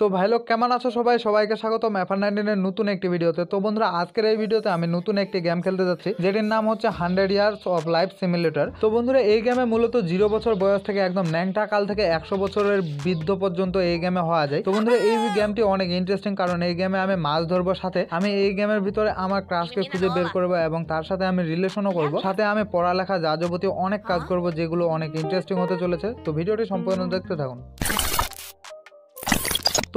তো ভাই লোক কেমন আছো সবাই সবাইকে স্বাগত ম্যাফার নাইনটিনের নতুন একটি ভিডিওতে তো বন্ধুরা আজকের এই ভিডিওতে আমি নতুন একটি গেম খেলতে যাচ্ছি যেটির নাম হচ্ছে hundred years of life simulator তো বন্ধুরা এই গেমে মূলত জিরো বছর বয়স থেকে একদম ন্যাংটা কাল থেকে একশো বছরের বৃদ্ধ পর্যন্ত এই গেমে হওয়া যায় তো বন্ধুরা এই গেমটি অনেক ইন্টারেস্টিং কারণ এই গেমে আমি মাছ ধরবো সাথে আমি এই গেমের ভিতরে আমার ক্রাশকে খুঁজে বের করবো এবং তার সাথে আমি রিলেশনও করব সাথে আমি পড়ালেখা যাবতীয় অনেক কাজ করব যেগুলো অনেক ইন্টারেস্টিং হতে চলেছে তো ভিডিওটি সম্পূর্ণ দেখতে থাকুন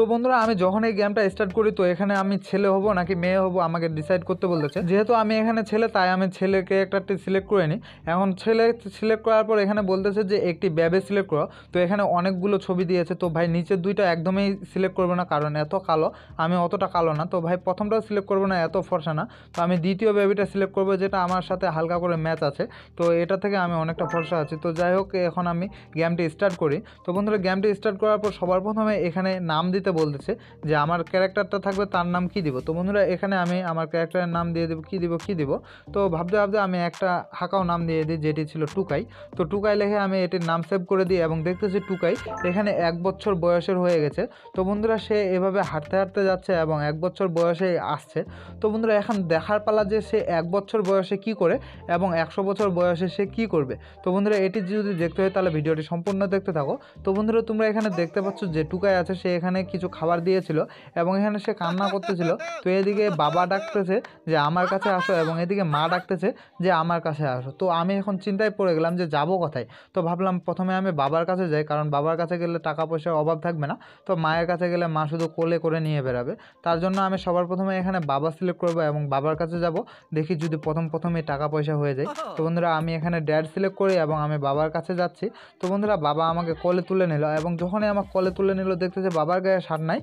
তো বন্ধুরা আমি যখন এই গেমটা স্টার্ট করি তো এখানে আমি ছেলে হব নাকি মেয়ে হব আমাকে ডিসাইড করতে বলতেছে যেহেতু আমি এখানে ছেলে তাই আমি ছেলে ক্যারেক্টারটি সিলেক্ট করে নিই এখন ছেলে সিলেক্ট করার পর এখানে বলতেছে যে একটি ব্যাবে সিলেক্ট করো তো এখানে অনেকগুলো ছবি দিয়েছে তো ভাই নিচের দুইটা একদমই সিলেক্ট করবো না কারণ এত কালো আমি অতটা কালো না তো ভাই প্রথমটাও সিলেক্ট করবো না এত ফর্সা না তো আমি দ্বিতীয় ব্যাবিটা সিলেক্ট করবো যেটা আমার সাথে হালকা করে ম্যাচ আছে তো এটা থেকে আমি অনেকটা ফর্সা আছি তো যাই হোক এখন আমি গেমটি স্টার্ট করি তো বন্ধুরা গেমটি স্টার্ট করার পর সবার প্রথমে এখানে নাম দিতে দিতে বলতেছে যে আমার ক্যারেক্টারটা থাকবে তার নাম কি দিব তো বন্ধুরা এখানে আমি আমার ক্যারেক্টারের নাম দিয়ে দেবো কী দিব কী দিব তো ভাবতে ভাবতে আমি একটা হাঁকাও নাম দিয়ে দিই যেটি ছিল টুকাই তো টুকাই লেখে আমি এটির নাম সেভ করে দিই এবং দেখতেছি টুকাই এখানে এক বছর বয়সের হয়ে গেছে তো বন্ধুরা সে এভাবে হাঁটতে হাঁটতে যাচ্ছে এবং এক বছর বয়সে আসছে তো বন্ধুরা এখন দেখার পালা যে সে এক বছর বয়সে কি করে এবং একশো বছর বয়সে সে কি করবে তো বন্ধুরা এটি যদি দেখতে হয় তাহলে ভিডিওটি সম্পূর্ণ দেখতে থাকো তো বন্ধুরা তোমরা এখানে দেখতে পাচ্ছ যে টুকাই আছে সে এখানে কিছু খাবার দিয়েছিল এবং এখানে সে কান্না করতেছিল তো এদিকে বাবা ডাকতেছে যে আমার কাছে আসো এবং এদিকে মা ডাকতেছে যে আমার কাছে আসো তো আমি এখন চিন্তায় পড়ে গেলাম যে যাবো কথায় তো ভাবলাম প্রথমে আমি বাবার কাছে যাই কারণ বাবার কাছে গেলে টাকা পয়সার অভাব থাকবে না তো মায়ের কাছে গেলে মা শুধু কোলে করে নিয়ে বেরাবে তার জন্য আমি সবার প্রথমে এখানে বাবা সিলেক্ট করবো এবং বাবার কাছে যাব দেখি যদি প্রথম প্রথমে টাকা পয়সা হয়ে যায় তো বন্ধুরা আমি এখানে ড্যাড সিলেক্ট করি এবং আমি বাবার কাছে যাচ্ছি তো বন্ধুরা বাবা আমাকে কলে তুলে নিল এবং যখনই আমার কলে তুলে নিল দেখতেছে বাবার গায়ে সার নাই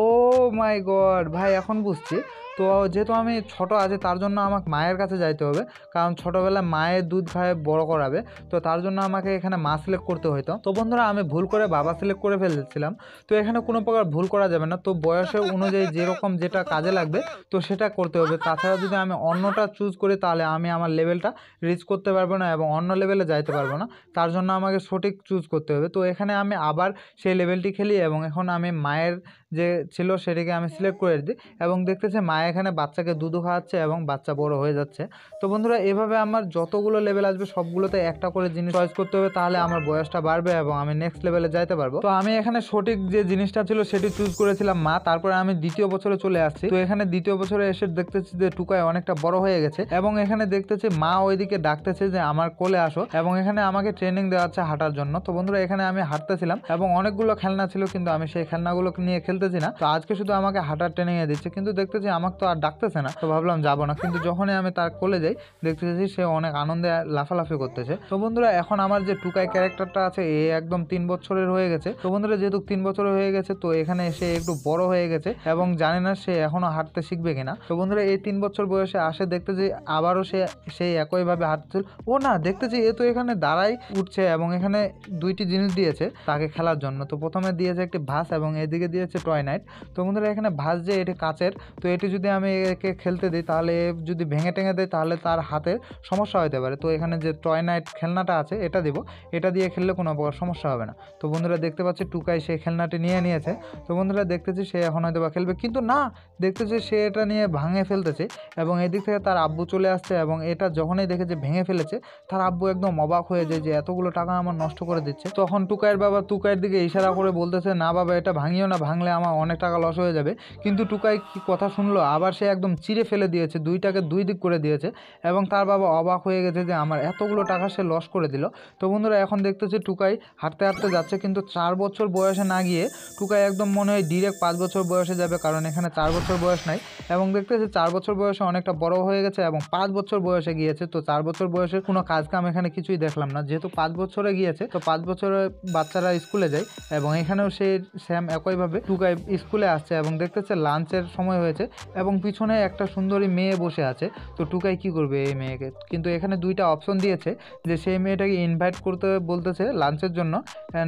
মাই গড ভাই এখন বুঝছি তো যেহেতু আমি ছোট আছে তার জন্য আমাকে মায়ের কাছে যাইতে হবে কারণ ছোটোবেলায় মায়ের দুধ খায় বড় করাবে তো তার জন্য আমাকে এখানে মা সিলেক্ট করতে হতো তো বন্ধুরা আমি ভুল করে বাবা সিলেক্ট করে ফেলেছিলাম তো এখানে কোনো প্রকার ভুল করা যাবে না তো বয়সের অনুযায়ী যেরকম যেটা কাজে লাগবে তো সেটা করতে হবে তাছাড়া যদি আমি অন্যটা চুজ করি তাহলে আমি আমার লেভেলটা রিচ করতে পারবো না এবং অন্য লেভেলে যাইতে পারবো না তার জন্য আমাকে সঠিক চুজ করতে হবে তো এখানে আমি আবার সেই লেভেলটি খেলি এবং এখন আমি মায়ের যে ছিল সেটিকে আমি সিলেক্ট করে দিই এবং দেখতেছে মা এখানে বাচ্চাকে দুধ খাওয়াচ্ছে এবং বাচ্চা বড় হয়ে যাচ্ছে তো বন্ধুরা এভাবে আমার যতগুলো লেভেল আসবে সবগুলোতে একটা করে জিনিস চয়েস করতে হবে তাহলে আমার বয়সটা বাড়বে এবং আমি নেক্সট লেভেলে যাইতে পারবো তো আমি এখানে সঠিক যে জিনিসটা ছিল সেটি চুজ করেছিলাম মা তারপরে আমি দ্বিতীয় বছরে চলে আসছি তো এখানে দ্বিতীয় বছরে এসে দেখতেছি যে টুকায় অনেকটা বড় হয়ে গেছে এবং এখানে দেখতেছি মা ওইদিকে ডাকতেছে যে আমার কোলে আসো এবং এখানে আমাকে ট্রেনিং দেওয়া হচ্ছে হাঁটার জন্য তো বন্ধুরা এখানে আমি হাঁটতেছিলাম এবং অনেকগুলো খেলনা ছিল কিন্তু আমি সেই খেলনাগুলো নিয়ে ফেলতেছি না তো আজকে শুধু আমাকে হাঁটার ট্রেনিংয়ে দিচ্ছে কিন্তু দেখতেছি আমাকে তো আর ডাকতেছে না তো ভাবলাম যাবো না কিন্তু যখনই আমি তার কোলে যাই দেখতেছি সে অনেক আনন্দে লাফালাফি করতেছে তো বন্ধুরা এখন আমার যে টুকাই ক্যারেক্টারটা আছে এ একদম তিন বছরের হয়ে গেছে তো বন্ধুরা যেহেতু তিন বছরের হয়ে গেছে তো এখানে এসে একটু বড় হয়ে গেছে এবং জানে না সে এখনো হাঁটতে শিখবে কিনা তো বন্ধুরা এই তিন বছর বয়সে আসে দেখতে যে আবারও সে সেই একইভাবে হাঁটছিল ও না দেখতেছি এ তো এখানে দাঁড়াই উঠছে এবং এখানে দুইটি জিনিস দিয়েছে তাকে খেলার জন্য তো প্রথমে দিয়েছে একটি ভাস এবং এদিকে দিয়েছে টয়নাইট তো বন্ধুরা এখানে ভাঁজ যে এটি কাচের তো এটি যদি আমি একে খেলতে দিই তাহলে যদি ভেঙে টেঙে দেয় তাহলে তার হাতের সমস্যা হতে পারে তো এখানে যে টয়নাইট খেলনাটা আছে এটা দিব এটা দিয়ে খেললে কোনো প্রকার সমস্যা হবে না তো বন্ধুরা দেখতে পাচ্ছি টুকাই সে খেলনাটি নিয়ে নিয়েছে তো বন্ধুরা দেখতেছি সে এখন হয়তো বা খেলবে কিন্তু না দেখতেছে সে এটা নিয়ে ভাঙে ফেলতেছে এবং এদিক থেকে তার আব্বু চলে আসছে এবং এটা যখনই দেখে যে ভেঙে ফেলেছে তার আব্বু একদম অবাক হয়ে যায় যে এতগুলো টাকা আমার নষ্ট করে দিচ্ছে তখন টুকাইয়ের বাবা টুকাইয়ের দিকে ইশারা করে বলতেছে না বাবা এটা ভাঙিও না ভাঙলে আমার অনেক টাকা লস হয়ে যাবে কিন্তু টুকাই কি কথা শুনলো আবার সে একদম চিড়ে ফেলে দিয়েছে দুইটাকে দুই দিক করে দিয়েছে এবং তার বাবা অবাক হয়ে গেছে যে আমার এতগুলো টাকা সে লস করে দিল তো বন্ধুরা এখন দেখতেছি টুকাই হাঁটতে হাঁটতে যাচ্ছে কিন্তু চার বছর বয়সে না গিয়ে টুকাই একদম মনে হয় ডিরেক্ট পাঁচ বছর বয়সে যাবে কারণ এখানে চার বছর বয়স নাই এবং দেখতেছি চার বছর বয়সে অনেকটা বড় হয়ে গেছে এবং পাঁচ বছর বয়সে গিয়েছে তো চার বছর বয়সে কোনো কাজ কাম এখানে কিছুই দেখলাম না যেহেতু পাঁচ বছরে গিয়েছে তো পাঁচ বছরে বাচ্চারা স্কুলে যায় এবং এখানেও সে স্যাম একইভাবে টুকাই স্কুলে আসছে এবং দেখতেছে লাঞ্চের সময় হয়েছে এবং পিছনে একটা সুন্দরী মেয়ে বসে আছে তো টুকাই কি করবে এই মেয়েকে কিন্তু এখানে দুইটা অপশন দিয়েছে যে সেই মেয়েটাকে ইনভাইট করতে বলতেছে লাঞ্চের জন্য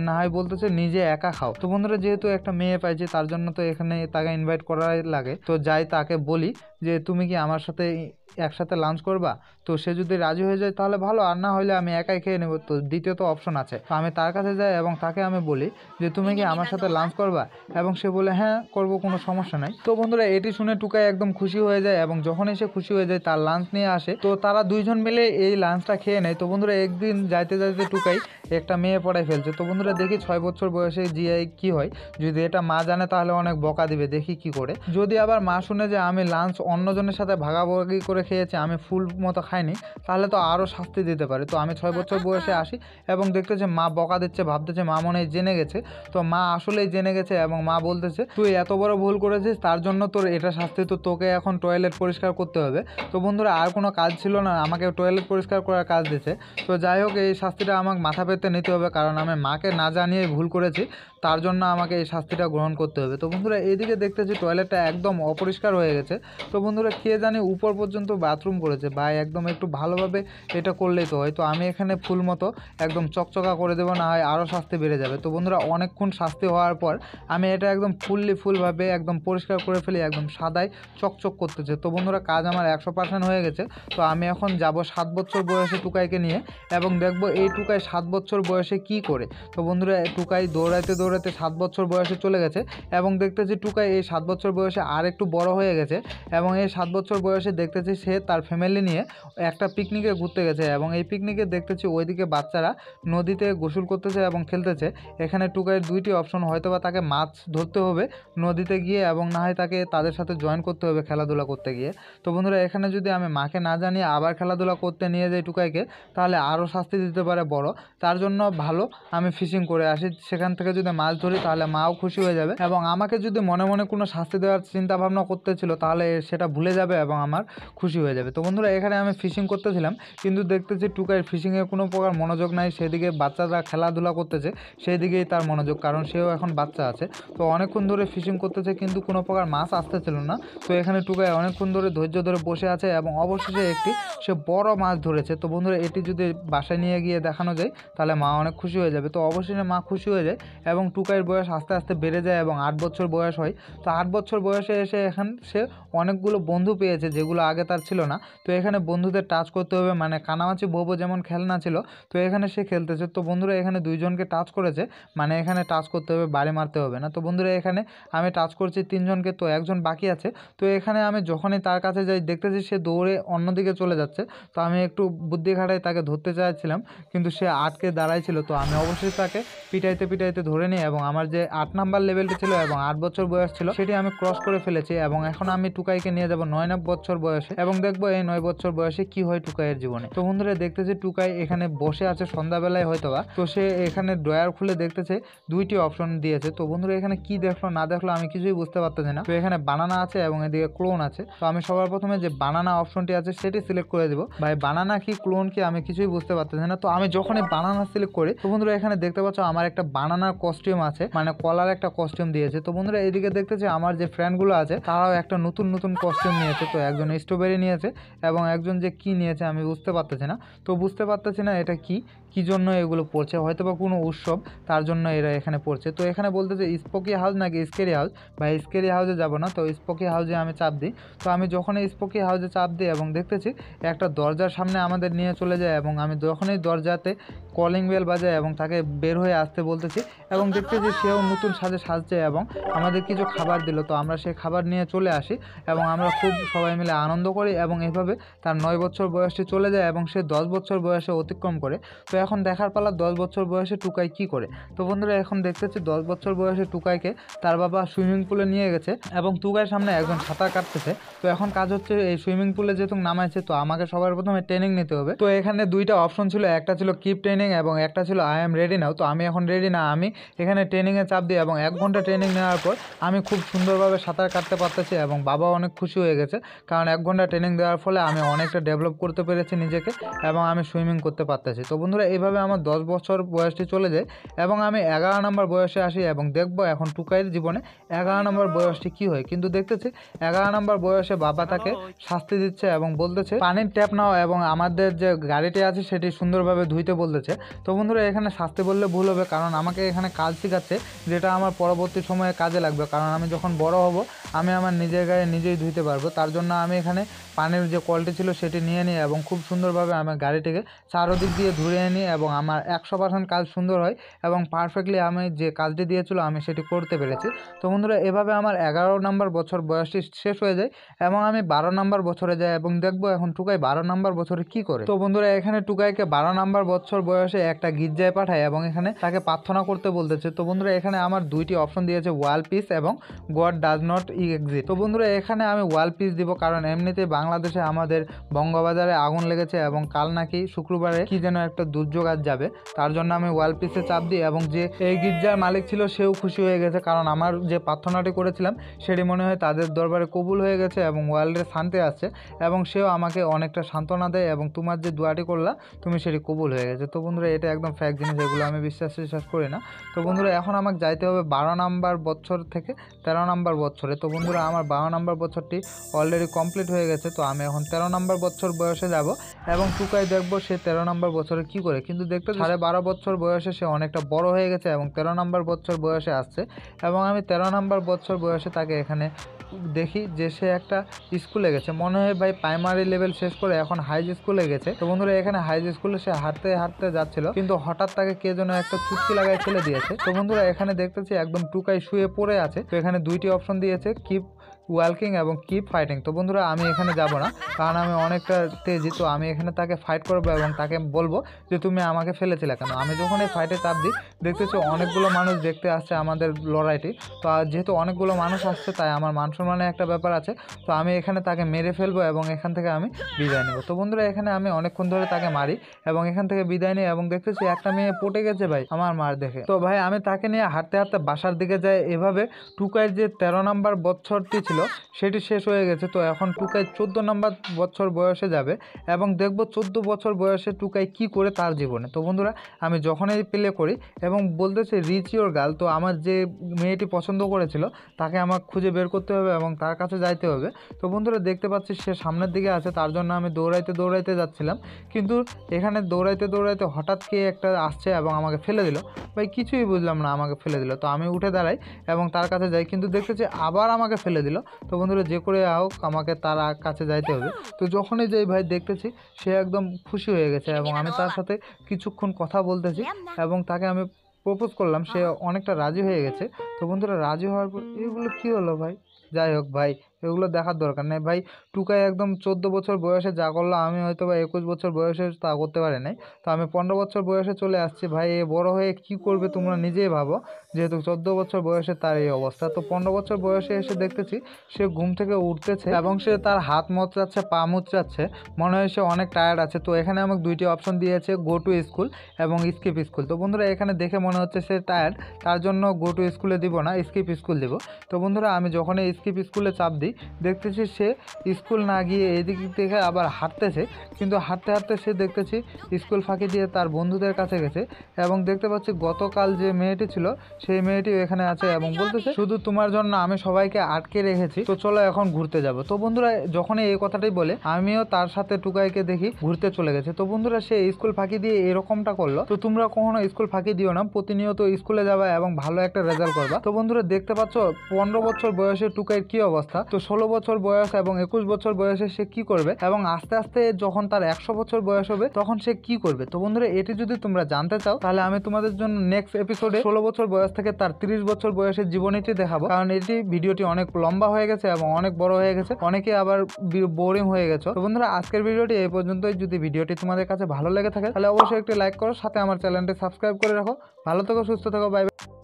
না হয় বলতেছে নিজে একা খাও তো বন্ধুরা যেহেতু একটা মেয়ে পাইছে তার জন্য তো এখানে তাকে ইনভাইট করাই লাগে তো যাই তাকে বলি যে তুমি কি আমার সাথে একসাথে লাঞ্চ করবা তো সে যদি রাজি হয়ে যায় তাহলে ভালো আর না হলে আমি একাই খেয়ে নেব তো দ্বিতীয়ত অপশন আছে তো আমি তার কাছে যাই এবং তাকে আমি বলি যে তুমি কি আমার সাথে লাঞ্চ করবা এবং সে বলে হ্যাঁ করব কোনো সমস্যা নাই তো বন্ধুরা এটি শুনে টুকাই একদম খুশি হয়ে যায় এবং যখনই সে খুশি হয়ে যায় তার লাঞ্চ নিয়ে আসে তো তারা দুইজন মিলে এই লাঞ্চটা খেয়ে নেয় তো বন্ধুরা একদিন যাইতে যাইতে টুকাই একটা মেয়ে পড়ায় ফেলছে তো বন্ধুরা দেখি ছয় বছর বয়সে জিয়াই কি হয় যদি এটা মা জানে তাহলে অনেক বকা দিবে দেখি কি করে যদি আবার মা শুনে যে আমি লাঞ্চ অন্যজনের সাথে ভাগাভাগি করে খেয়েছে আমি ফুল মতো খাইনি তাহলে তো আরও শাস্তি দিতে পারে তো আমি ছয় বছর বয়সে আসি এবং দেখতে যে মা বকা দিচ্ছে ভাবতেছে মা মনে জেনে গেছে তো মা আসলেই জেনে গেছে এবং মা বলতেছে তুই এত বড় ভুল করেছিস তার জন্য তোর এটা শাস্তি তো তোকে এখন টয়লেট পরিষ্কার করতে হবে তো বন্ধুরা আর কোনো কাজ ছিল না আমাকে টয়লেট পরিষ্কার করার কাজ দিছে তো যাই হোক এই শাস্তিটা আমাকে মাথা পেতে নিতে হবে কারণ আমি মাকে না জানিয়ে ভুল করেছি তার জন্য আমাকে এই শাস্তিটা গ্রহণ করতে হবে তো বন্ধুরা এদিকে দেখতেছি টয়লেটটা একদম অপরিষ্কার হয়ে গেছে তো বন্ধুরা কে জানি উপর পর্যন্ত কিন্তু বাথরুম করেছে বা একদম একটু ভালোভাবে এটা করলেই তো হয় তো আমি এখানে ফুল মতো একদম চকচকা করে দেবো না হয় আরও শাস্তি বেড়ে যাবে তো বন্ধুরা অনেকক্ষণ শাস্তি হওয়ার পর আমি এটা একদম ফুললি ফুলভাবে একদম পরিষ্কার করে ফেলি একদম সাদায় চকচক করতেছে তো বন্ধুরা কাজ আমার একশো পার্সেন্ট হয়ে গেছে তো আমি এখন যাব সাত বছর বয়সে টুকাইকে নিয়ে এবং দেখব এই টুকাই সাত বছর বয়সে কি করে তো বন্ধুরা টুকাই দৌড়াইতে দৌড়াইতে সাত বছর বয়সে চলে গেছে এবং দেখতেছি টুকাই এই সাত বছর বয়সে আর একটু বড় হয়ে গেছে এবং এই সাত বছর বয়সে দেখতেছি সে তার ফ্যামিলি নিয়ে একটা পিকনিকে ঘুরতে গেছে এবং এই পিকনিকে দেখতেছি ওইদিকে বাচ্চারা নদীতে গোসল করতেছে এবং খেলতেছে এখানে টুকাইয়ের দুইটি অপশন হয়তো বা তাকে মাছ ধরতে হবে নদীতে গিয়ে এবং না হয় তাকে তাদের সাথে জয়েন করতে হবে খেলাধুলা করতে গিয়ে তো বন্ধুরা এখানে যদি আমি মাকে না জানিয়ে আবার খেলাধুলা করতে নিয়ে যাই টুকাইকে তাহলে আরও শাস্তি দিতে পারে বড় তার জন্য ভালো আমি ফিশিং করে আসি সেখান থেকে যদি মাছ ধরি তাহলে মাও খুশি হয়ে যাবে এবং আমাকে যদি মনে মনে কোনো শাস্তি দেওয়ার চিন্তা ভাবনা করতেছিল তাহলে সেটা ভুলে যাবে এবং আমার খুশি খুশি হয়ে যাবে তো বন্ধুরা এখানে আমি ফিশিং করতেছিলাম কিন্তু দেখতেছি টুকাই ফিশিংয়ে কোনো প্রকার মনোযোগ নাই সেদিকে বাচ্চারা খেলাধুলা করতেছে সেই দিকেই তার মনোযোগ কারণ সেও এখন বাচ্চা আছে তো অনেকক্ষণ ধরে ফিশিং করতেছে কিন্তু কোনো প্রকার মাছ আসতেছিল না তো এখানে টুকাই অনেকক্ষণ ধরে ধৈর্য ধরে বসে আছে এবং অবশেষে একটি সে বড় মাছ ধরেছে তো বন্ধুরা এটি যদি বাসায় নিয়ে গিয়ে দেখানো যায় তাহলে মা অনেক খুশি হয়ে যাবে তো অবশেষে মা খুশি হয়ে যায় এবং টুকাইয়ের বয়স আস্তে আস্তে বেড়ে যায় এবং আট বছর বয়স হয় তো আট বছর বয়সে এসে এখন সে অনেকগুলো বন্ধু পেয়েছে যেগুলো আগে তার খেলার ছিল না তো এখানে বন্ধুদের টাচ করতে হবে মানে কানামাচি বোবো যেমন খেলনা ছিল তো এখানে সে খেলতেছে তো বন্ধুরা এখানে দুইজনকে টাচ করেছে মানে এখানে টাচ করতে হবে বাড়ি মারতে হবে না তো বন্ধুরা এখানে আমি টাচ করছি তিনজনকে তো একজন বাকি আছে তো এখানে আমি যখনই তার কাছে যাই দেখতেছি সে দৌড়ে অন্যদিকে চলে যাচ্ছে তো আমি একটু বুদ্ধি খাটাই তাকে ধরতে চাইছিলাম কিন্তু সে আটকে দাঁড়াইছিল তো আমি অবশ্যই তাকে পিটাইতে পিটাইতে ধরে নিই এবং আমার যে আট নাম্বার লেভেলটি ছিল এবং আট বছর বয়স ছিল সেটি আমি ক্রস করে ফেলেছি এবং এখন আমি টুকাইকে নিয়ে যাব নয় বছর বয়সে এবং দেখবো এই নয় বছর বয়সে কি হয় টুকাইয়ের জীবনে তো বন্ধুরা দেখতেছে টুকাই এখানে বসে আছে সন্ধ্যাবেলায় হয়তো বা তো সে এখানে ড্রয়ার খুলে দেখতেছে দুইটি অপশন দিয়েছে তো বন্ধুরা এখানে কি দেখলো না দেখলো আমি কিছুই বুঝতে পারতেছি না তো এখানে বানানা আছে এবং এদিকে ক্লোন আছে তো আমি সবার প্রথমে যে বানানা অপশনটি আছে সেটি সিলেক্ট করে দেবো ভাই বানানা কি ক্লোন কি আমি কিছুই বুঝতে পারতেছি না তো আমি যখনই বানানা সিলেক্ট করি তো বন্ধুরা এখানে দেখতে পাচ্ছ আমার একটা বানানার কস্টিউম আছে মানে কলার একটা কস্টিউম দিয়েছে তো বন্ধুরা এদিকে দেখতেছে আমার যে ফ্রেন্ডগুলো আছে তারাও একটা নতুন নতুন কস্টিউম নিয়েছে তো একজন স্ট্রবেরি নিয়েছে এবং একজন যে কি নিয়েছে আমি বুঝতে পারতেছি না তো বুঝতে পারতেছি না এটা কি কি জন্য এগুলো পড়ছে হয়তো বা কোনো উৎসব তার জন্য এরা এখানে পড়ছে তো এখানে বলতে যে স্পোকি হাউস নাকি স্কেরি হাউস বা স্কেরি হাউসে যাব না তো স্পোকি হাউসে আমি চাপ দিই তো আমি যখন স্পোকি হাউসে চাপ দিই এবং দেখতেছি একটা দরজার সামনে আমাদের নিয়ে চলে যায় এবং আমি যখনই দরজাতে কলিং বেল বাজায় এবং তাকে বের হয়ে আসতে বলতেছি এবং দেখতেছি সেও নতুন সাজে সাজছে এবং আমাদের কিছু খাবার দিল তো আমরা সেই খাবার নিয়ে চলে আসি এবং আমরা খুব সবাই মিলে আনন্দ করি এবং এভাবে তার নয় বছর বয়সটি চলে যায় এবং সে দশ বছর বয়সে অতিক্রম করে তো এখন দেখার পালা দশ বছর বয়সে টুকাই কি করে তো বন্ধুরা এখন দেখতেছি দশ বছর বয়সে টুকাইকে তার বাবা সুইমিং পুলে নিয়ে গেছে এবং টুকাইয়ের সামনে একজন সাঁতার কাটতেছে তো এখন কাজ হচ্ছে এই সুইমিং পুলে যেহেতু নামাইছে তো আমাকে সবার প্রথমে ট্রেনিং নিতে হবে তো এখানে দুইটা অপশন ছিল একটা ছিল কিপ ট্রেনিং এবং একটা ছিল আই এম রেডি নাও তো আমি এখন রেডি না আমি এখানে ট্রেনিংয়ে চাপ দিই এবং এক ঘন্টা ট্রেনিং নেওয়ার পর আমি খুব সুন্দরভাবে সাঁতার কাটতে পারতেছি এবং বাবা অনেক খুশি হয়ে গেছে কারণ এক ঘন্টা ট্রেনিং দেওয়ার ফলে আমি অনেকটা ডেভেলপ করতে পেরেছি নিজেকে এবং আমি সুইমিং করতে পারতেছি তো বন্ধুরা এভাবে আমার দশ বছর বয়সটি চলে যায় এবং আমি এগারো নম্বর বয়সে আসি এবং দেখব এখন টুকাইয়ের জীবনে এগারো নম্বর বয়সটি কি হয় কিন্তু দেখতেছি এগারো নম্বর বয়সে বাবা তাকে শাস্তি দিচ্ছে এবং বলতেছে পানির ট্যাপ নাও এবং আমাদের যে গাড়িটি আছে সেটি সুন্দরভাবে ধুইতে বলতেছে তো বন্ধুরা এখানে শাস্তি বললে ভুল হবে কারণ আমাকে এখানে কাজ শেখাচ্ছে যেটা আমার পরবর্তী সময়ে কাজে লাগবে কারণ আমি যখন বড় হব আমি আমার নিজের গায়ে নিজেই ধুইতে পারবো তার জন্য আমি এখানে পানির যে কলটি ছিল সেটি নিয়ে নিই এবং খুব সুন্দরভাবে আমার গাড়িটিকে চারোদিক দিয়ে ধুয়ে নিই হয়নি এবং আমার একশো পার্সেন্ট কাজ সুন্দর হয় এবং পারফেক্টলি আমি যে কাজটি দিয়েছিল আমি সেটি করতে পেরেছি তো বন্ধুরা এভাবে আমার এগারো নম্বর বছর বয়সটি শেষ হয়ে যায় এবং আমি বারো নম্বর বছরে যাই এবং দেখবো এখন টুকাই বারো নম্বর বছরে কি করে তো বন্ধুরা এখানে টুকাইকে বারো নম্বর বছর বয়সে একটা গির্জায় পাঠায় এবং এখানে তাকে প্রার্থনা করতে বলতেছে তো বন্ধুরা এখানে আমার দুইটি অপশন দিয়েছে ওয়াল পিস এবং গড ডাজ নট এক্সিট তো বন্ধুরা এখানে আমি ওয়াল পিস দিব কারণ এমনিতে বাংলাদেশে আমাদের বঙ্গবাজারে আগুন লেগেছে এবং কাল নাকি শুক্রবারে কি যেন একটা দুর্যোগ দুর্যোগ আজ যাবে তার জন্য আমি ওয়াল পিসে চাপ দিই এবং যে এই গির্জার মালিক ছিল সেও খুশি হয়ে গেছে কারণ আমার যে প্রার্থনাটি করেছিলাম সেটি মনে হয় তাদের দরবারে কবুল হয়ে গেছে এবং ওয়ার্ল্ডে শান্তি আসছে এবং সেও আমাকে অনেকটা সান্ত্বনা দেয় এবং তোমার যে দোয়াটি করলা তুমি সেটি কবুল হয়ে গেছে তো বন্ধুরা এটা একদম ফ্যাক জিনিস এগুলো আমি বিশ্বাস বিশ্বাস করি না তো বন্ধুরা এখন আমাকে যাইতে হবে বারো নাম্বার বছর থেকে তেরো নাম্বার বছরে তো বন্ধুরা আমার বারো নাম্বার বছরটি অলরেডি কমপ্লিট হয়ে গেছে তো আমি এখন তেরো নাম্বার বছর বয়সে যাব এবং টুকাই দেখবো সে তেরো নাম্বার বছরে কি করে হয়ে কিন্তু দেখতে সাড়ে বারো বছর বয়সে সে অনেকটা বড় হয়ে গেছে এবং তেরো নম্বর বছর বয়সে আসছে এবং আমি তেরো নম্বর বছর বয়সে তাকে এখানে দেখি যে সে একটা স্কুলে গেছে মনে হয় ভাই প্রাইমারি লেভেল শেষ করে এখন হাই স্কুলে গেছে তো বন্ধুরা এখানে হাই স্কুলে সে হাঁটতে হাঁটতে যাচ্ছিল কিন্তু হঠাৎ তাকে কে যেন একটা চুটকি লাগায় ফেলে দিয়েছে তো বন্ধুরা এখানে দেখতেছি একদম টুকাই শুয়ে পড়ে আছে তো এখানে দুইটি অপশন দিয়েছে কিপ ওয়ালকিং এবং কিপ ফাইটিং তো বন্ধুরা আমি এখানে যাব না কারণ আমি অনেকটা তেজি তো আমি এখানে তাকে ফাইট করবো এবং তাকে বলবো যে তুমি আমাকে ফেলেছিলে কেন আমি যখন এই ফাইটে চাপ দিই দেখতেছি অনেকগুলো মানুষ দেখতে আসছে আমাদের লড়াইটি তো যেহেতু অনেকগুলো মানুষ আসছে তাই আমার মান সম্মানে একটা ব্যাপার আছে তো আমি এখানে তাকে মেরে ফেলবো এবং এখান থেকে আমি বিদায় নেবো তো বন্ধুরা এখানে আমি অনেকক্ষণ ধরে তাকে মারি এবং এখান থেকে বিদায় নিই এবং দেখতেছি একটা মেয়ে পটে গেছে ভাই আমার মার দেখে তো ভাই আমি তাকে নিয়ে হাঁটতে হাঁটতে বাসার দিকে যাই এভাবে টুকায় যে তেরো নম্বর বছরটি ছিল ছিল সেটি শেষ হয়ে গেছে তো এখন টুকাই চোদ্দ নম্বর বছর বয়সে যাবে এবং দেখব চোদ্দ বছর বয়সে টুকাই কি করে তার জীবনে তো বন্ধুরা আমি যখনই প্লে করি এবং বলতেছে রিচ ইওর গার্ল তো আমার যে মেয়েটি পছন্দ করেছিল তাকে আমার খুঁজে বের করতে হবে এবং তার কাছে যাইতে হবে তো বন্ধুরা দেখতে পাচ্ছি সে সামনের দিকে আছে তার জন্য আমি দৌড়াইতে দৌড়াইতে যাচ্ছিলাম কিন্তু এখানে দৌড়াইতে দৌড়াইতে হঠাৎ কে একটা আসছে এবং আমাকে ফেলে দিল ভাই কিছুই বুঝলাম না আমাকে ফেলে দিল তো আমি উঠে দাঁড়াই এবং তার কাছে যাই কিন্তু দেখতেছি আবার আমাকে ফেলে দিল তো বন্ধুরা যে করে হোক আমাকে তার কাছে যাইতে হবে তো যখনই যে ভাই দেখতেছি সে একদম খুশি হয়ে গেছে এবং আমি তার সাথে কিছুক্ষণ কথা বলতেছি এবং তাকে আমি প্রপোজ করলাম সে অনেকটা রাজি হয়ে গেছে তো বন্ধুরা রাজি হওয়ার পর এগুলো কী হলো ভাই যাই হোক ভাই এগুলো দেখার দরকার নেই ভাই টুকাই একদম চোদ্দো বছর বয়সে যা করলো আমি হয়তো বা একুশ বছর বয়সে তা করতে পারি নাই তো আমি পনেরো বছর বয়সে চলে আসছি ভাই এ বড় হয়ে কি করবে তোমরা নিজেই ভাবো যেহেতু চোদ্দো বছর বয়সে তার এই অবস্থা তো পনেরো বছর বয়সে এসে দেখতেছি সে ঘুম থেকে উঠতেছে এবং সে তার হাত মোচড়াচ্ছে পা মোচড়াচ্ছে মনে হয় সে অনেক টায়ার্ড আছে তো এখানে আমাকে দুইটি অপশন দিয়েছে গো টু স্কুল এবং স্কিপ স্কুল তো বন্ধুরা এখানে দেখে মনে হচ্ছে সে টায়ার্ড তার জন্য গো টু স্কুলে দিব না স্কিপ স্কুল দিব তো বন্ধুরা আমি যখনই স্কিপ স্কুলে চাপ দিই পারি দেখতেছি সে স্কুল না গিয়ে এদিক থেকে আবার হাঁটতেছে কিন্তু হাঁটতে হাঁটতে সে দেখতেছি স্কুল ফাঁকি দিয়ে তার বন্ধুদের কাছে গেছে এবং দেখতে পাচ্ছি গতকাল যে মেয়েটি ছিল সেই মেয়েটি এখানে আছে এবং বলতেছে শুধু তোমার জন্য আমি সবাইকে আটকে রেখেছি তো চলো এখন ঘুরতে যাব তো বন্ধুরা যখনই এই কথাটাই বলে আমিও তার সাথে টুকাইকে দেখি ঘুরতে চলে গেছে তো বন্ধুরা সে স্কুল ফাঁকি দিয়ে এরকমটা করলো তো তোমরা কখনো স্কুল ফাঁকি দিও না প্রতিনিয়ত স্কুলে যাবা এবং ভালো একটা রেজাল্ট করবা তো বন্ধুরা দেখতে পাচ্ছ পনেরো বছর বয়সে টুকাইয়ের কি অবস্থা তো ষোলো বছর বয়স এবং একুশ বছর বয়সে সে কি করবে এবং আস্তে আস্তে যখন তার একশো বছর বয়স হবে তখন সে কি করবে তো বন্ধুরা এটি যদি তোমরা জানতে চাও তাহলে আমি তোমাদের জন্য নেক্সট এপিসোডে ষোলো বছর বয়স থেকে তার তিরিশ বছর বয়সের জীবনীতে দেখাবো কারণ এটি ভিডিওটি অনেক লম্বা হয়ে গেছে এবং অনেক বড় হয়ে গেছে অনেকে আবার বোরিং হয়ে গেছে তো বন্ধুরা আজকের ভিডিওটি এই পর্যন্তই যদি ভিডিওটি তোমাদের কাছে ভালো লেগে থাকে তাহলে অবশ্যই একটি লাইক করো সাথে আমার চ্যানেলটি সাবস্ক্রাইব করে রাখো ভালো থেকো সুস্থ থেকো বাই